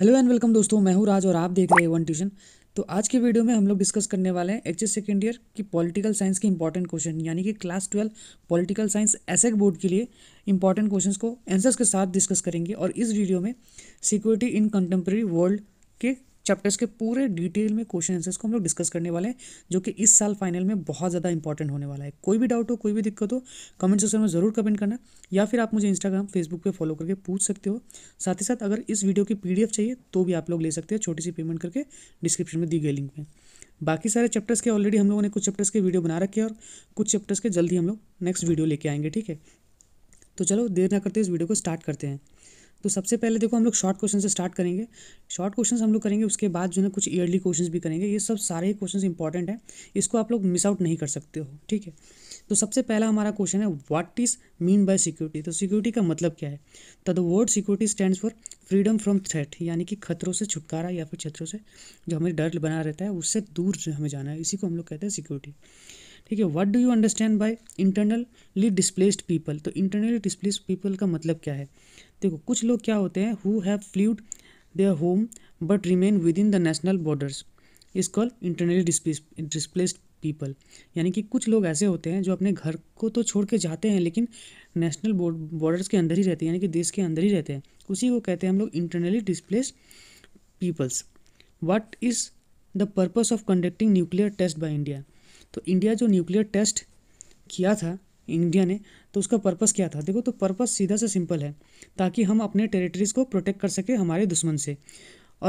hello and welcome दोस्तों मैं हूं राज और आप देख रहे हैं वन ट्यूशन तो आज के वीडियो में हम लोग डिस्कस करने वाले हैं एच एस सेकेंड ईयर की पॉलिटिकल साइंस के इंपॉर्टेंट क्वेश्चन यानी कि class twelve political science AHSEC board के लिए इंपॉर्टेंट क्वेश्चंस को आंसर्स के साथ डिस्कस करेंगे और इस वीडियो में सिक्योरिटी इन कंटेम्प्रेरी वर्ल्ड के चैप्टर्स के पूरे डिटेल में क्वेश्चन आंसर्स को हम लोग डिस्कस करने वाले हैं जो कि इस साल फाइनल में बहुत ज़्यादा इंपॉर्टेंट होने वाला है कोई भी डाउट हो कोई भी दिक्कत हो कमेंट सेक्शन में ज़रूर कमेंट करना या फिर आप मुझे इंस्टाग्राम फेसबुक पर फॉलो करके पूछ सकते हो साथ ही साथ अगर इस वीडियो की पी चाहिए तो भी आप लोग ले सकते हो छोटी सी पेमेंट करके डिस्क्रिप्शन में दी गई लिंक में बाकी सारे चैप्टर्स के ऑलरेडी हम लोगों ने कुछ चैप्टर्स के वीडियो बना रखे और कुछ चैप्टर्स के जल्दी हम लोग नेक्स्ट वीडियो लेके आएंगे ठीक है तो चलो देर ना करते इस वीडियो को स्टार्ट करते हैं तो सबसे पहले देखो हम लोग शॉर्ट क्वेश्चन से स्टार्ट करेंगे शॉर्ट क्वेश्चन हम लोग करेंगे उसके बाद जो है कुछ ईयरली क्वेश्चन भी करेंगे ये सब सारे क्वेश्चन इंपॉर्टेंट हैं इसको आप लोग मिस आउट नहीं कर सकते हो ठीक है तो सबसे पहला हमारा क्वेश्चन है what is mean by security तो सिक्योरिटी का मतलब क्या है तो the word security stand for freedom from threat यानी कि खतरों से छुटकारा या फिर क्षेत्रों से जो हमें डर बना रहता है उससे दूर जो हमें जाना है इसी को हम लोग कहते हैं सिक्योरिटी ठीक है what do you understand by internally displaced people तो इंटरनली डिस्प्लेस्ड पीपल का मतलब क्या है देखो कुछ लोग क्या होते हैं who have fled their home but remain within the national borders is called internally displaced people यानी कि कुछ लोग ऐसे होते हैं जो अपने घर को तो छोड़ के जाते हैं लेकिन नेशनल बॉर्डर्स के अंदर ही रहते हैं यानी कि देश के अंदर ही रहते हैं उसी को कहते हैं हम लोग internally displaced peoples what is the purpose of conducting nuclear test by India तो इंडिया जो न्यूक्लियर टेस्ट किया था इंडिया ने तो उसका पर्पस क्या था देखो तो पर्पस सीधा सा सिंपल है ताकि हम अपने टेरिटरीज को प्रोटेक्ट कर सकें हमारे दुश्मन से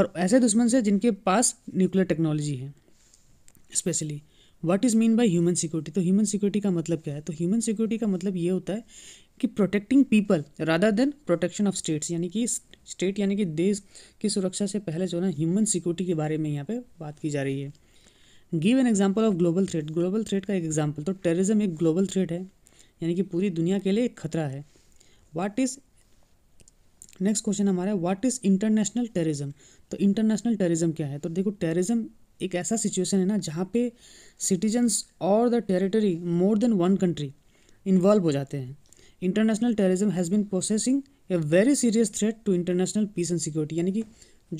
और ऐसे दुश्मन से जिनके पास न्यूक्लियर टेक्नोलॉजी है specially what is mean by human security तो ह्यूमन सिक्योरिटी का मतलब क्या है तो ह्यूमन सिक्योरिटी का मतलब ये होता है कि protecting people rather than protection of states यानी कि स्टेट यानी कि देश की सुरक्षा से पहले जो ना ह्यूमन सिक्योरिटी के बारे में यहाँ पे बात की जा रही है give an example of global threat global threat का एक एग्जाम्पल तो टेररिज्म एक ग्लोबल थ्रेट है यानी कि पूरी दुनिया के लिए एक खतरा है वाट इज़ नेक्स्ट क्वेश्चन हमारा है व्हाट इज़ इंटरनेशनल टेररिज्म तो इंटरनेशनल टेररिज्म क्या है तो देखो टेररिज्म एक ऐसा सिचुएशन है ना जहाँ पे सिटीजन्स और the territory more than one country involve हो जाते हैं international terrorism has been processing a very serious threat to international peace and security यानी कि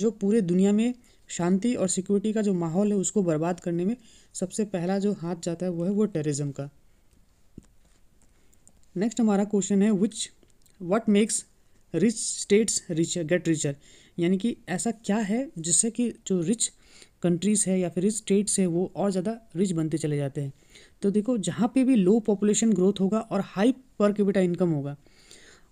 जो पूरे दुनिया में शांति और सिक्योरिटी का जो माहौल है उसको बर्बाद करने में सबसे पहला जो हाथ जाता है वो है वो टेररिज्म का नेक्स्ट हमारा क्वेश्चन है which what makes rich states richer get richer यानी कि ऐसा क्या है जिससे कि जो रिच कंट्रीज़ है या फिर रिच स्टेट्स है वो और ज़्यादा रिच बनते चले जाते हैं तो देखो जहाँ पे भी लो पॉपुलेशन ग्रोथ होगा और हाई पर कैपिटा इनकम होगा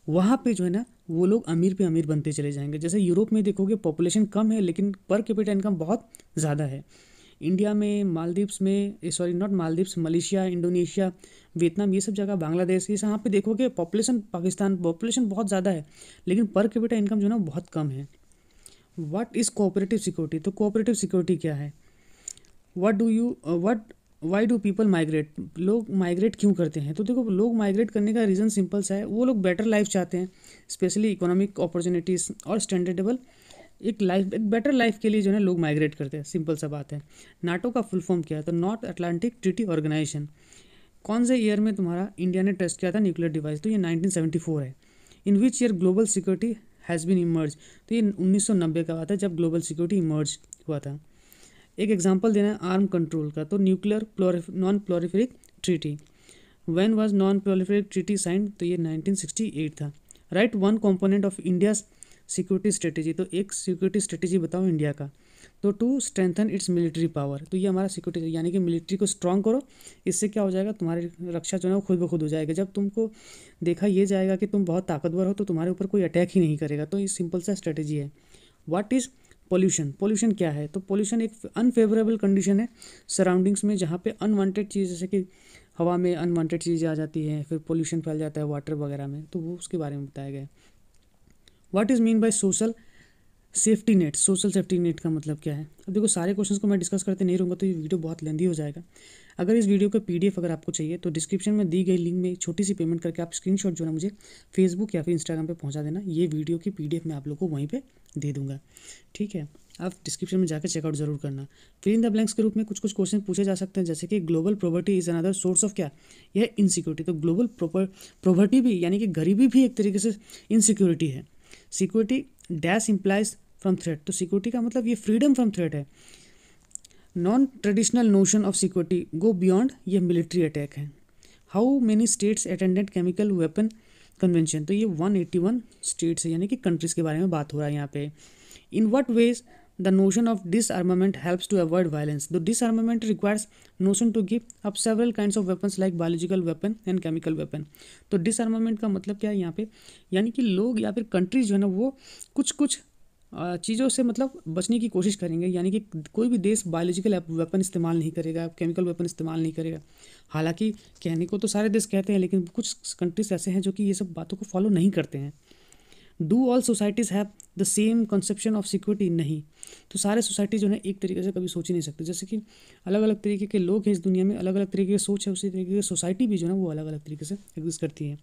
वहाँ पे जो है ना वो लोग अमीर पे अमीर बनते चले जाएंगे जैसे यूरोप में देखोगे पॉपुलेशन कम है लेकिन पर कैपिटा इनकम बहुत ज़्यादा है इंडिया में मालदीव्स में sorry not Maldives Malaysia Indonesia Vietnam ये सब जगह बांग्लादेश ये यहाँ पे देखोगे पॉपुलेशन पाकिस्तान पॉपुलेशन बहुत ज़्यादा है लेकिन पर कैपिटा इनकम जो है ना बहुत कम है वट इज़ कोऑपरेटिव सिक्योरिटी तो कोऑपरेटिव सिक्योरिटी क्या है what do you what why do people migrate लोग माइग्रेट क्यों करते हैं तो देखो लोग माइग्रेट करने का रीज़न सिंपल सा है वो लोग बेटर लाइफ चाहते हैं स्पेशली इकोनॉमिक अपॉर्चुनिटीज़ और स्टैंडर्डेबल एक लाइफ एक बेटर लाइफ के लिए जो है लोग माइग्रेट करते हैं सिंपल सा बात है नाटो का फुल फॉर्म क्या है तो नॉर्थ अटलांटिक ट्रिटी ऑर्गेनाइजेशन कौन से ईयर में तुम्हारा इंडिया ने टेस्ट किया था न्यूक्लियर डिवाइस तो ये 1974 है in which year global security has been emerge तो ये 1990 का बात है जब ग्लोबल सिक्योरिटी इमर्ज हुआ था एक एग्जाम्पल देना है आर्म कंट्रोल का तो nuclear non proliferic treaty when was non proliferic treaty sign तो ये 1968 था right one component of India's security strategy तो एक सिक्योरिटी स्ट्रेटेजी बताओ इंडिया का तो to strengthen its military power तो ये हमारा सिक्योरिटी यानी कि मिलिट्री को स्ट्रांग करो इससे क्या हो जाएगा तुम्हारी रक्षा जो है वो खुद ब खुद हो जाएगा जब तुमको देखा ये जाएगा कि तुम बहुत ताकतवर हो तो तुम्हारे ऊपर कोई अटैक ही नहीं करेगा तो ये सिंपल सा स्ट्रेटेजी है वाट इज़ पोल्यूशन पोल्यूशन क्या है तो पोल्यूशन एक अनफेवरेबल कंडीशन है सराउंडिंग्स में जहाँ पे अनवांटेड चीज़ जैसे कि हवा में अनवांटेड चीज़ें आ जाती हैं फिर पोल्यूशन फैल जाता है वाटर वगैरह में तो वो उसके बारे में बताया गया है what is mean by social safety net social safety net का मतलब क्या है अब देखो सारे क्वेश्चंस को मैं डिस्कस करते नहीं रहूँगा तो ये वीडियो बहुत लेंदी हो जाएगा अगर इस वीडियो का पीडीएफ अगर आपको चाहिए तो डिस्क्रिप्शन में दी गई लिंक में छोटी सी पेमेंट करके आप स्क्रीनशॉट जो है मुझे फेसबुक या फिर इंस्टाग्राम पर पहुँचा देना ये वीडियो की पी मैं आप लोग को वहीं पर दे दूँगा ठीक है आप डिस्क्रिप्शन में जाकर चेकआउट जरूर करना फिर इन द ब्लैंक्स के रूप में कुछ कुछ क्वेश्चन पूछे जा सकते हैं जैसे कि global property is another source of क्या यह इनसिक्योरिटी तो ग्लोबल प्रॉपर्टी भी यानी कि गरीबी भी एक तरीके से इनसिक्योरिटी है security dash implies from threat तो सिक्योरिटी का मतलब ये फ्रीडम फ्रॉम थ्रेट है non traditional notion of security go beyond ये मिलिट्री अटैक है how many states attendant chemical weapon convention तो ये 181 स्टेट्स है यानी कि कंट्रीज़ के बारे में बात हो रहा है यहाँ पे in what ways the notion of disarmament helps to avoid violence disarmament requires notion to give up several kind of weapons like biological weapon and chemical weapon तो डिसआर्मामेंट का मतलब क्या है यहाँ पे यानी कि लोग या फिर कंट्रीज जो है ना वो कुछ कुछ चीज़ों से मतलब बचने की कोशिश करेंगे यानी कि कोई भी देश बायोलॉजिकल वेपन इस्तेमाल नहीं करेगा केमिकल वेपन इस्तेमाल नहीं करेगा हालांकि कहने को तो सारे देश कहते हैं लेकिन कुछ कंट्रीज ऐसे हैं जो कि ये सब बातों को फॉलो नहीं करते हैं do all societies have the same conception of security नहीं तो सारे सोसाइटी जो है एक तरीके से कभी सोच ही नहीं सकते जैसे कि अलग अलग तरीके के लोग हैं इस दुनिया में अलग अलग तरीके की सोच है उसी तरीके की सोसाइटी भी जो है वो अलग अलग तरीके से एग्जिस्ट करती है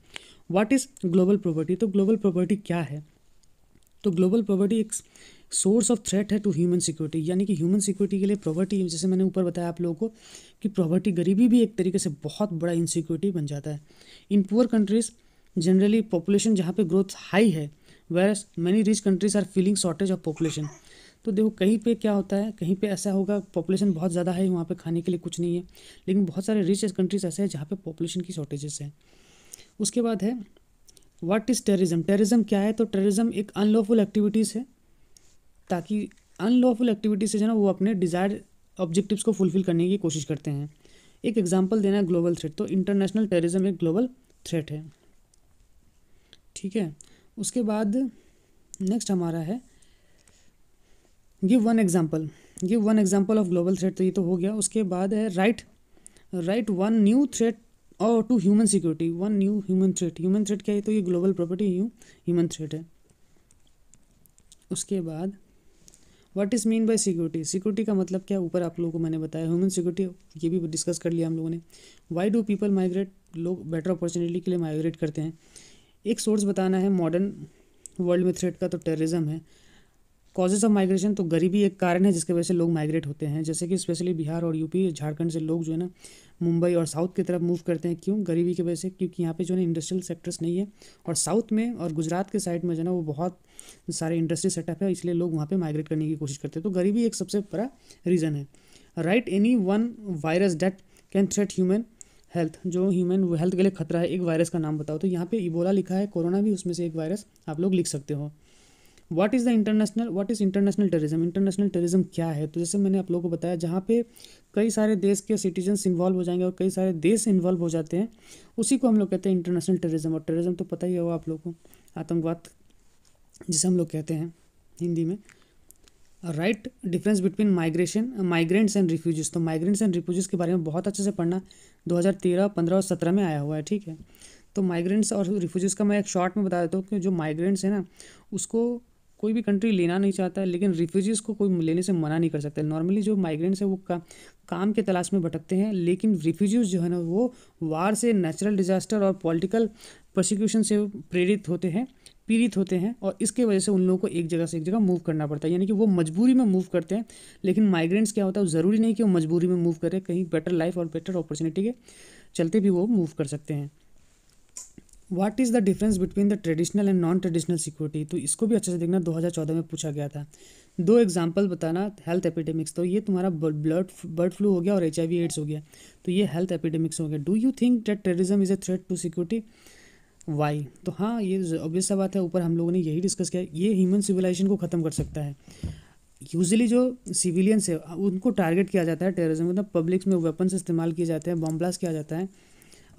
वाट इज़ ग्लोबल प्रॉपर्टी तो ग्लोबल प्रॉपर्टी क्या है तो ग्लोबल प्रॉपर्टी एक सोर्स ऑफ थ्रेट है टू ह्यूमन सिक्योरिटी यानी कि ह्यूमन सिक्योरिटी के लिए प्रॉपर्टी जैसे मैंने ऊपर बताया आप लोगों को कि प्रॉपर्टी गरीबी भी एक तरीके से बहुत बड़ा इनसिक्योरिटी बन जाता है in poor countries generally population जहाँ पे ग्रोथ हाई है where many rich countries are feeling shortage of population तो देखो कहीं पे क्या होता है कहीं पे ऐसा होगा पॉपुलेशन बहुत ज़्यादा है वहाँ पे खाने के लिए कुछ नहीं है लेकिन बहुत सारे रिच कंट्रीज ऐसे हैं जहाँ पे पॉपुलेशन की शॉर्टेजेस हैं उसके बाद है व्हाट इज़ टेररिज्म टेररिज्म क्या है तो टेररिज्म एक अनलॉफुल एक्टिविटीज़ है ताकि अनलॉफुल एक्टिविटीज़ से जो ना वो अपने डिज़ायर ऑब्जेक्टिव्स को फुलफिल करने की कोशिश करते हैं एक एग्जाम्पल देना है ग्लोबल थ्रेट तो इंटरनेशनल टेररिज्म एक ग्लोबल थ्रेट है ठीक है उसके बाद नेक्स्ट हमारा है give one example give one example of global threat तो ये तो हो गया उसके बाद है right right one new threat और to human security one new human threat human threat क्या है तो ये ग्लोबल प्रॉपर्टी ह्यूमन थ्रेट है उसके बाद what is mean by security security का मतलब क्या ऊपर आप लोगों को मैंने बताया ह्यूमन सिक्योरिटी ये भी डिस्कस कर लिया हम लोगों ने वाई डू पीपल माइग्रेट लोग बेटर अपॉर्चुनिटी के लिए माइग्रेट करते हैं एक सोर्स बताना है मॉडर्न वर्ल्ड में थ्रेट का तो टेररिज्म है कॉजेज ऑफ माइग्रेशन तो गरीबी एक कारण है जिसके वजह से लोग माइग्रेट होते हैं जैसे कि स्पेशली बिहार और यूपी झारखंड से लोग जो है ना मुंबई और साउथ की तरफ मूव करते हैं क्यों गरीबी की वजह से क्योंकि यहाँ पे जो है ना इंडस्ट्रियल सेक्टर्स नहीं है और साउथ में और गुजरात के साइड में जो है ना वो बहुत सारे इंडस्ट्री सेटअप है इसलिए लोग वहाँ पर माइग्रेट करने की कोशिश करते हैं तो गरीबी एक सबसे बड़ा रीज़न है right any one virus that can threat human health जो ह्यूमन हेल्थ के लिए खतरा है एक वायरस का नाम बताओ तो यहाँ पे इबोला लिखा है कोरोना भी उसमें से एक वायरस आप लोग लिख सकते हो what is the international what is international terrorism international terrorism क्या है तो जैसे मैंने आप लोगों को बताया जहाँ पे कई सारे देश के सिटीजन्स इन्वॉल्व हो जाएंगे और कई सारे देश इन्वॉल्व हो जाते हैं उसी को हम लोग कहते हैं इंटरनेशनल टेरिज्म और टेरिज्म तो पता ही होगा आप लोग को आतंकवाद जिसे हम लोग कहते हैं हिंदी में right difference between migration migrants and refugees तो माइग्रेंट्स एंड रिफ्यूजीज के बारे में बहुत अच्छे से पढ़ना 2013, 15 और 17 में आया हुआ है ठीक है तो माइग्रेंट्स और रिफ्यूजीज का मैं एक शॉर्ट में बता देता हूँ कि जो माइग्रेंट्स है ना उसको कोई भी कंट्री लेना नहीं चाहता है लेकिन रिफ्यूजीज़ को कोई लेने से मना नहीं कर सकता नॉर्मली जो माइग्रेंट्स हैं वो का, काम के तलाश में भटकते हैं लेकिन रिफ्यूजीज़ जो है ना वो वार से नेचुरल डिजास्टर और पॉलिटिकल प्रोसिक्यूशन से प्रेरित होते हैं पीड़ित होते हैं और इसके वजह से उन लोगों को एक जगह से एक जगह मूव करना पड़ता है यानी कि वो मजबूरी में मूव करते हैं लेकिन माइग्रेंट्स क्या होता है ज़रूरी नहीं कि वो मजबूरी में मूव करें कहीं बेटर लाइफ और बेटर अपॉर्चुनिटी के चलते भी वो मूव कर सकते हैं what is the difference between the traditional and non traditional security तो इसको भी अच्छे से देखना 2014 में पूछा गया था दो एग्जाम्पल बताना हेल्थ एपिडेमिक्स तो ये तुम्हारा ब्लड बर्ड फ्लू हो गया और एच एड्स हो गया तो ये हेल्थ एपिडेमिक्स हो गया do you think that terrorism is a threat to security why तो हाँ ये ऑब्वियस सा बात है ऊपर हम लोगों ने यही डिस्कस किया ये ह्यूमन सिविलाइजेशन को ख़त्म कर सकता है यूजली जो सिविलियंस है उनको टारगेट किया जाता है टेररिज्म मतलब पब्लिक्स में वेपन्स इस्तेमाल किए जाते हैं बॉम ब्लास्ट किया जाता है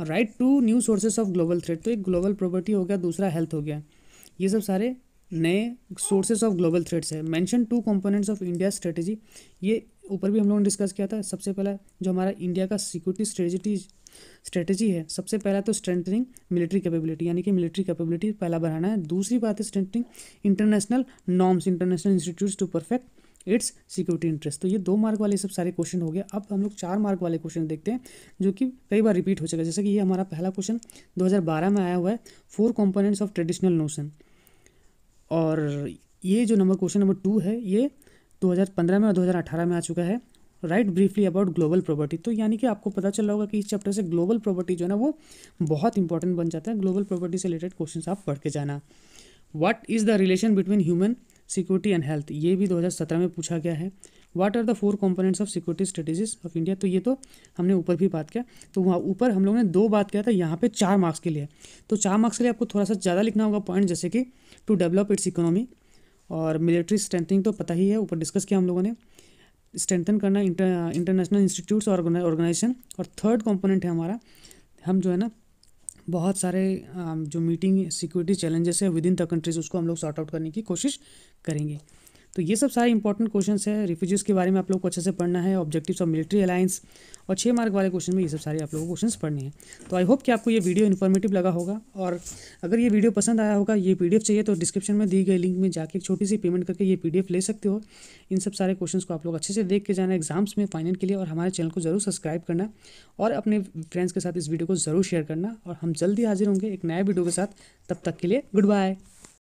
right to new sources of global threat तो एक ग्लोबल प्रॉपर्टी हो गया दूसरा हेल्थ हो गया ये सब सारे नए सोर्सेज ऑफ ग्लोबल थ्रेट्स है mention two components of India strategy ये ऊपर भी हम लोगों ने डिस्कस किया था सबसे पहला जो हमारा इंडिया का सिक्योरिटी स्ट्रेटजी स्ट्रेटजी है सबसे पहला तो स्ट्रेंथनिंग मिलिट्री कैपेबिलिटी यानी कि मिलिट्री कैपेबिलिटी पहला बढ़ाना है दूसरी बात है strengthening international norms international institutes to perfect its security interest तो ये दो मार्क वाले सब सारे क्वेश्चन हो गए अब हम लोग चार मार्क वाले क्वेश्चन देखते हैं जो कि कई बार रिपीट हो चुका है जैसे कि ये हमारा पहला क्वेश्चन 2012 में आया हुआ है four components of traditional notion और ये जो नंबर क्वेश्चन नंबर टू है ये 2015 में और 2018 में आ चुका है right briefly about global property तो यानी कि आपको पता चल रहा होगा कि इस चैप्टर से ग्लोबल प्रॉपर्टी जो है ना वो बहुत इंपॉर्टेंट बन जाता है ग्लोबल प्रॉपर्टी से रिलेटेड क्वेश्चन आप पढ़ के जाना what is the relation between human security and health ये भी 2017 में पूछा गया है what are the four components of security strategies of India तो ये तो हमने ऊपर भी बात किया तो वहाँ ऊपर हम लोगों ने दो बात किया था यहाँ पे चार मार्क्स के लिए तो चार मार्क्स के लिए आपको थोड़ा सा ज़्यादा लिखना होगा पॉइंट जैसे कि टू डेवलप इट्स इकोनॉमी और मिलिट्री स्ट्रेंथनिंग तो पता ही है ऊपर डिस्कस किया हम लोगों ने स्ट्रेंथन करना इंटरनेशनल इंस्टीट्यूट्स और ऑर्गेनाइजेशन और थर्ड कंपोनेंट है हमारा हम जो है ना बहुत सारे जो मीटिंग सिक्योरिटी चैलेंजेस है विद इन द कंट्रीज उसको हम लोग सॉर्ट आउट करने की कोशिश करेंगे तो ये सब सारे इंपॉर्टेंट क्वेश्चन है रिफ्यूजीज के बारे में आप लोग को अच्छे से पढ़ना है ऑब्जेक्टिव्स ऑफ मिलिट्री अलायंस और छः मार्क वाले क्वेश्चन में ये सब सारे आप लोगों को क्वेश्चन पढ़ने हैं तो आई होप कि आपको ये वीडियो इन्फॉर्मेटिव लगा होगा और अगर ये वीडियो पसंद आया होगा ये पी चाहिए तो डिस्क्रिप्शन में दी गई लिंक में जाकर एक छोटी सी पेमेंट करके ये पी ले सकते हो इन सब सारे क्वेश्चन को आप लोग अच्छे से देख के जाना एग्जाम्स में फाइनल के लिए और हमारे चैनल को जरूर सब्सक्राइब करना और अपने फ्रेंड्स के साथ इस वीडियो को जरूर शेयर करना और हम जल्दी हाजिर होंगे एक नए वीडियो के साथ तब तक के लिए गुड बाय